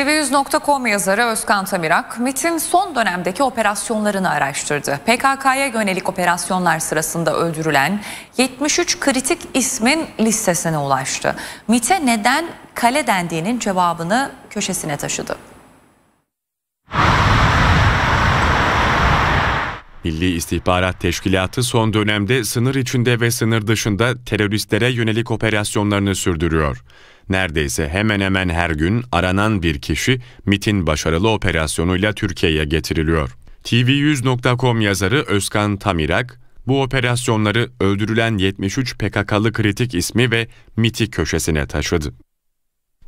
TV100.com yazarı Özkan Tamirak, MIT'in son dönemdeki operasyonlarını araştırdı. PKK'ya yönelik operasyonlar sırasında öldürülen 73 kritik ismin listesine ulaştı. MIT'e neden kale dendiğinin cevabını köşesine taşıdı. Milli İstihbarat Teşkilatı son dönemde sınır içinde ve sınır dışında teröristlere yönelik operasyonlarını sürdürüyor. Neredeyse hemen hemen her gün aranan bir kişi MIT'in başarılı operasyonuyla Türkiye'ye getiriliyor. TV100.com yazarı Özkan Tamirak, bu operasyonları öldürülen 73 PKK'lı kritik ismi ve MIT'i köşesine taşıdı.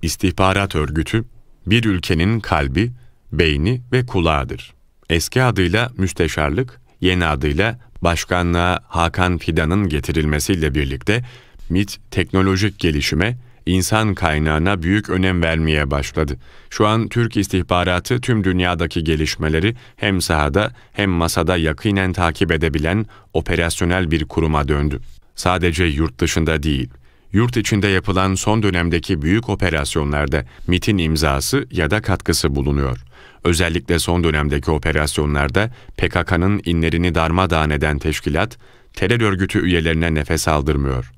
İstihbarat örgütü, bir ülkenin kalbi, beyni ve kulağıdır. Eski adıyla müsteşarlık, yeni adıyla başkanlığa Hakan Fidan'ın getirilmesiyle birlikte MIT teknolojik gelişime, insan kaynağına büyük önem vermeye başladı. Şu an Türk istihbaratı tüm dünyadaki gelişmeleri hem sahada hem masada yakinen takip edebilen operasyonel bir kuruma döndü. Sadece yurt dışında değil, yurt içinde yapılan son dönemdeki büyük operasyonlarda MIT'in imzası ya da katkısı bulunuyor.'' Özellikle son dönemdeki operasyonlarda PKK'nın inlerini darmadağın eden teşkilat, terör örgütü üyelerine nefes aldırmıyor.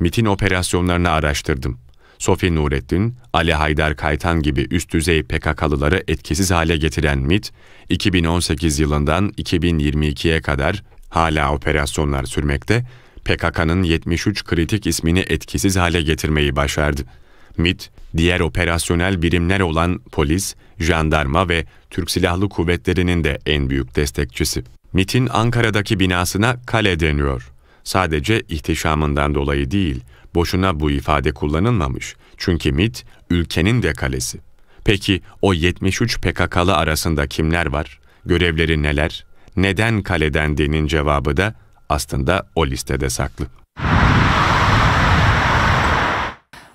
MIT'in operasyonlarını araştırdım. Sofi Nurettin, Ali Haydar Kaytan gibi üst düzey PKK'lıları etkisiz hale getiren MIT, 2018 yılından 2022'ye kadar hala operasyonlar sürmekte, PKK'nın 73 kritik ismini etkisiz hale getirmeyi başardı. MIT, diğer operasyonel birimler olan polis, jandarma ve Türk Silahlı Kuvvetleri'nin de en büyük destekçisi. MIT'in Ankara'daki binasına kale deniyor. Sadece ihtişamından dolayı değil, boşuna bu ifade kullanılmamış. Çünkü MIT ülkenin de kalesi. Peki o 73 PKK'lı arasında kimler var? Görevleri neler? Neden kaleden denin cevabı da aslında o listede saklı.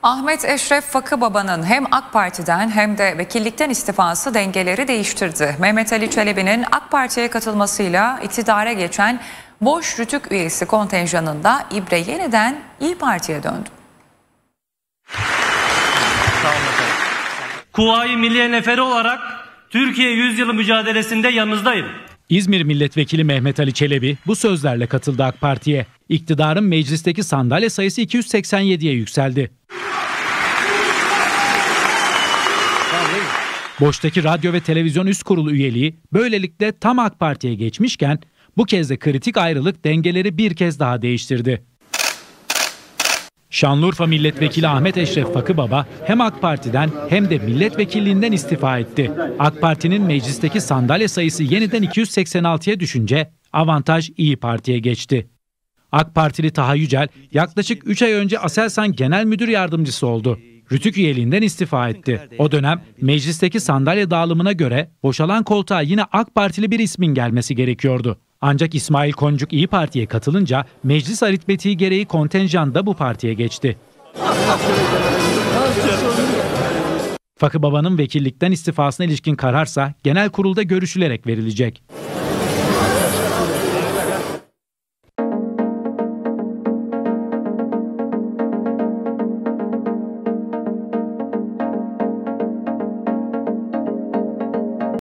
Ahmet Eşref Fakıbaba'nın hem AK Parti'den hem de vekillikten istifası dengeleri değiştirdi. Mehmet Ali Çelebi'nin AK Parti'ye katılmasıyla iktidara geçen boş rütük üyesi kontenjanında İbre yeniden İyi Parti'ye döndü. Kuvayi Milliye Neferi olarak Türkiye Yüzyılı mücadelesinde yanınızdayım. İzmir Milletvekili Mehmet Ali Çelebi bu sözlerle katıldı AK Parti'ye. İktidarın meclisteki sandalye sayısı 287'ye yükseldi. Boştaki radyo ve televizyon üst kurulu üyeliği böylelikle tam AK Parti'ye geçmişken bu kez de kritik ayrılık dengeleri bir kez daha değiştirdi. Şanlıurfa Milletvekili Ahmet Eşref Fakıbaba hem AK Parti'den hem de milletvekilliğinden istifa etti. AK Parti'nin meclisteki sandalye sayısı yeniden 286'ya düşünce avantaj İyi Parti'ye geçti. AK Partili Taha Yücel yaklaşık 3 ay önce Aselsan Genel Müdür Yardımcısı oldu. Rütük üyeliğinden istifa etti. O dönem meclisteki sandalye dağılımına göre boşalan koltuğa yine AK Partili bir ismin gelmesi gerekiyordu. Ancak İsmail Koncuk İyi Parti'ye katılınca meclis aritmetiği gereği kontenjan da bu partiye geçti. Fakı Baba'nın vekillikten istifasına ilişkin kararsa genel kurulda görüşülerek verilecek.